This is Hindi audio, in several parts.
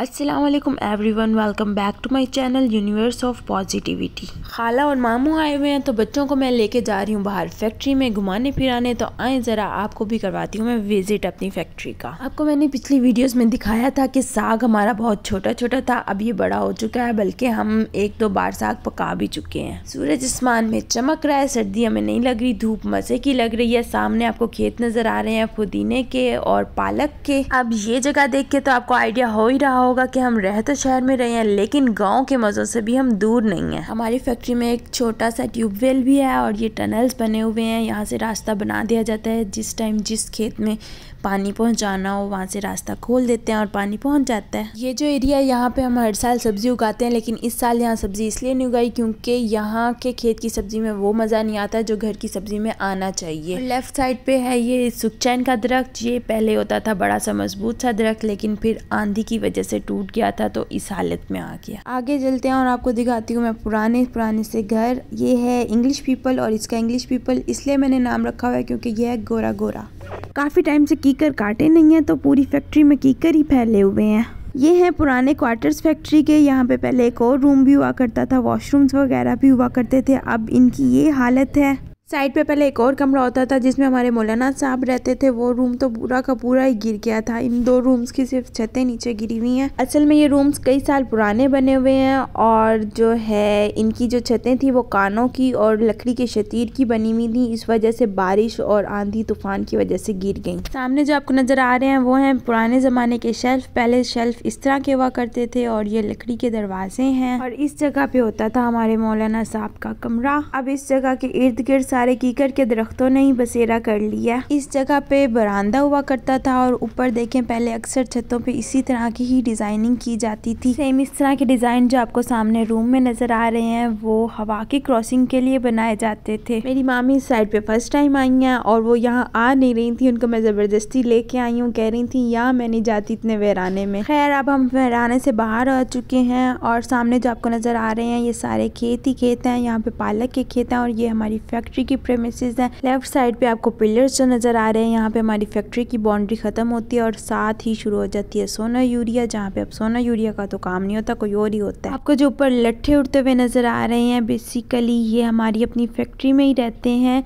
Aslam everyone welcome back to my channel universe of positivity खाला और मामू आए हुए हैं तो बच्चों को मैं लेके जा रही हूँ बाहर फैक्ट्री में घुमाने फिराने तो आए ज़रा आपको भी करवाती हूँ मैं विजिट अपनी फैक्ट्री का आपको मैंने पिछली वीडियोस में दिखाया था कि साग हमारा बहुत छोटा छोटा था अब ये बड़ा हो चुका है बल्कि हम एक दो बार साग पका भी चुके हैं सूरज आसमान में चमक रहा है सर्दी हमें नहीं लग रही धूप मज़े की लग रही है सामने आपको खेत नज़र आ रहे हैं पुदीने के और पालक के अब ये जगह देख के तो आपको आइडिया हो ही रहा हो होगा कि हम रह तो शहर में रहे हैं लेकिन गाँव के मज़ों से भी हम दूर नहीं हैं हमारी फैक्ट्री में एक छोटा सा ट्यूबवेल भी है और ये टनल्स बने हुए हैं यहाँ से रास्ता बना दिया जाता है जिस टाइम जिस खेत में पानी पहुँचाना हो वहाँ से रास्ता खोल देते हैं और पानी पहुँच जाता है ये जो एरिया है यहाँ पर हम हर साल सब्ज़ी उगाते हैं लेकिन इस साल यहाँ सब्ज़ी इसलिए नहीं उगाई क्योंकि यहाँ के खेत की सब्ज़ी में वो मज़ा नहीं आता जो घर की सब्ज़ी में आना चाहिए लेफ़्ट साइड पे है ये सुखचैन का दरख्त ये पहले होता था बड़ा सा मजबूत सा दरख्त लेकिन फिर आंधी की वजह से टूट गया था तो इस हालत में आ गया आगे चलते हैं और आपको दिखाती हूँ मैं पुराने पुराने से घर ये है इंग्लिश पीपल और इसका इंग्लिश पीपल इसलिए मैंने नाम रखा हुआ है क्योंकि यह है गोरा गोरा काफ़ी टाइम से कीकर काटे नहीं हैं तो पूरी फैक्ट्री में कीकर ही फैले हुए हैं ये हैं पुराने क्वार्टर्स फैक्ट्री के यहाँ पे पहले एक और रूम भी हुआ करता था वॉशरूम्स वगैरह भी हुआ करते थे अब इनकी ये हालत है साइड पे पहले एक और कमरा होता था जिसमें हमारे मौलाना साहब रहते थे वो रूम तो पूरा का पूरा ही गिर गया था इन दो रूम्स की सिर्फ छतें नीचे गिरी हुई हैं असल में ये रूम्स कई साल पुराने बने हुए हैं और जो है इनकी जो छतें थी वो कानों की और लकड़ी के शतीर की बनी हुई थी इस वजह से बारिश और आंधी तूफान की वजह से गिर गई सामने जो आपको नज़र आ रहे हैं वो हैं पुराने ज़माने के शेल्फ पहले शेल्फ इस तरह के हुआ करते थे और ये लकड़ी के दरवाजे हैं और इस जगह पे होता था हमारे मौलाना साहब का कमरा अब इस जगह के इर्द गिर्द सारे कीकर के दरख्तों ने ही बसेरा कर लिया इस जगह पे बरामदा हुआ करता था और ऊपर देखें पहले अक्सर छतों पे इसी तरह की ही डिजाइनिंग की जाती थी सेम इस तरह के डिजाइन जो आपको सामने रूम में नजर आ रहे हैं वो हवा की क्रॉसिंग के लिए बनाए जाते थे मेरी मामी इस साइड पे फर्स्ट टाइम आई हैं और वो यहाँ आ नहीं रही थी उनको मैं ज़बरदस्ती लेके आई हूँ कह रही थी यहाँ मैं नहीं जाती इतने वहराने में खैर अब हम वहराने से बाहर आ चुके हैं और सामने जो आपको नज़र आ रहे हैं ये सारे खेत ही खेत हैं यहाँ पे पालक के खेत हैं और ये हमारी फैक्ट्री की प्रेमिसेस है लेफ्ट साइड पे आपको पिलर्स जो नजर आ रहे हैं यहाँ पे हमारी फैक्ट्री की बाउंड्री खत्म होती है और साथ ही शुरू हो जाती है सोना यूरिया जहाँ पे अब सोना यूरिया का तो काम नहीं होता कोई और ही होता है आपको जो ऊपर लट्ठे उड़ते हुए नजर आ रहे हैं बेसिकली ये हमारी अपनी फैक्ट्री में ही रहते हैं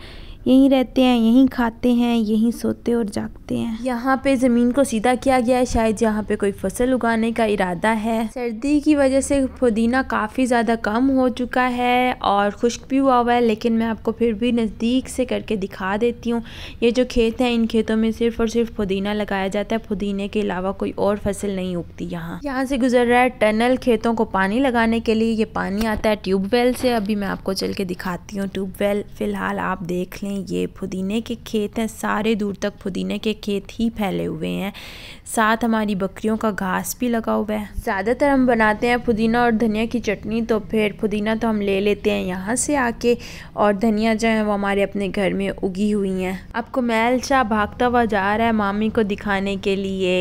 यहीं रहते हैं यहीं खाते हैं यहीं सोते और जागते हैं यहाँ पे ज़मीन को सीधा किया गया है शायद यहाँ पे कोई फसल उगाने का इरादा है सर्दी की वजह से पुदीना काफ़ी ज़्यादा कम हो चुका है और खुश्क भी हुआ हुआ है लेकिन मैं आपको फिर भी नज़दीक से करके दिखा देती हूँ ये जो खेत हैं इन खेतों में सिर्फ और सिर्फ पुदीना लगाया जाता है पुदीने के अलावा कोई और फसल नहीं उगती यहाँ यहाँ से गुजर रहा है टनल खेतों को पानी लगाने के लिए ये पानी आता है ट्यूबवेल से अभी मैं आपको चल के दिखाती हूँ ट्यूबवेल फ़िलहाल आप देख लें हैं ये पुदीने के खेत हैं सारे दूर तक पुदीने के खेत ही फैले हुए हैं साथ हमारी बकरियों का घास भी लगा हुआ है ज़्यादातर हम बनाते हैं पुदीना और धनिया की चटनी तो फिर पुदीना तो हम ले लेते हैं यहाँ से आके और धनिया जो है वो हमारे अपने घर में उगी हुई हैं अब मैल शाह भागता हुआ जा रहा है मामी को दिखाने के लिए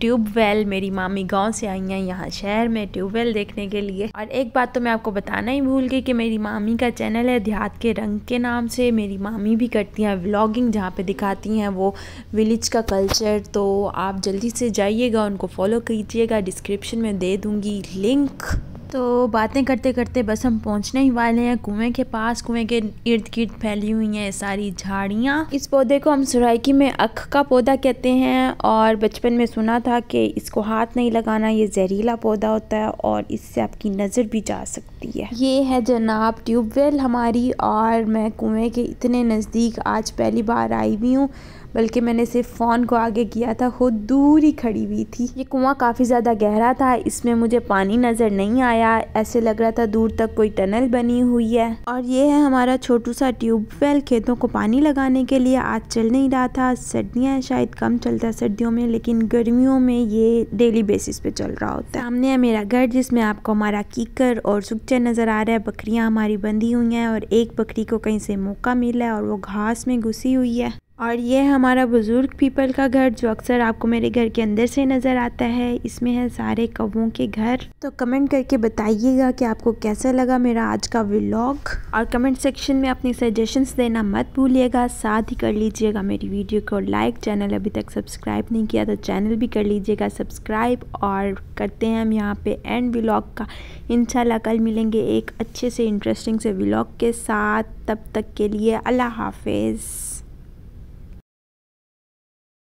ट्यूबवेल मेरी मामी गांव से आई हैं यहाँ शहर में ट्यूबवेल देखने के लिए और एक बात तो मैं आपको बताना ही भूल गई कि मेरी मामी का चैनल है देहात के रंग के नाम से मेरी मामी भी करती हैं व्लॉगिंग जहाँ पे दिखाती हैं वो विलेज का कल्चर तो आप जल्दी से जाइएगा उनको फॉलो कीजिएगा डिस्क्रिप्शन में दे दूँगी लिंक तो बातें करते करते बस हम पहुंचने ही वाले हैं कुएं के पास कुएं के इर्द गिर्द फैली हुई हैं सारी झाड़ियाँ इस पौधे को हम सुराइकी में अख का पौधा कहते हैं और बचपन में सुना था कि इसको हाथ नहीं लगाना ये जहरीला पौधा होता है और इससे आपकी नज़र भी जा सकती है ये है जनाब ट्यूबवेल हमारी और मैं कुएँ के इतने नज़दीक आज पहली बार आई हुई हूँ बल्कि मैंने सिर्फ फ़ोन को आगे किया था खुद दूर ही खड़ी हुई थी ये कुआं काफ़ी ज़्यादा गहरा था इसमें मुझे पानी नज़र नहीं आया ऐसे लग रहा था दूर तक कोई टनल बनी हुई है और ये है हमारा छोटू सा ट्यूबवेल खेतों को पानी लगाने के लिए आज चल नहीं रहा था सर्दियाँ शायद कम चलता है सर्दियों में लेकिन गर्मियों में ये डेली बेसिस पे चल रहा होता है सामने है मेरा घर जिसमें आपको हमारा कीकर और सुखचे नज़र आ रहा है बकरियाँ हमारी बंधी हुई हैं और एक बकरी को कहीं से मौका मिला है और वो घास में घुसी हुई है और ये हमारा बुज़ुर्ग पीपल का घर जो अक्सर आपको मेरे घर के अंदर से नज़र आता है इसमें है सारे कौवों के घर तो कमेंट करके बताइएगा कि आपको कैसा लगा मेरा आज का व्लॉग और कमेंट सेक्शन में अपनी सजेशंस देना मत भूलिएगा साथ ही कर लीजिएगा मेरी वीडियो को लाइक चैनल अभी तक सब्सक्राइब नहीं किया तो चैनल भी कर लीजिएगा सब्सक्राइब और करते हैं हम यहाँ पे एंड व्लॉग का इन कल मिलेंगे एक अच्छे से इंटरेस्टिंग से व्लॉग के साथ तब तक के लिए अल्लाह हाफिज़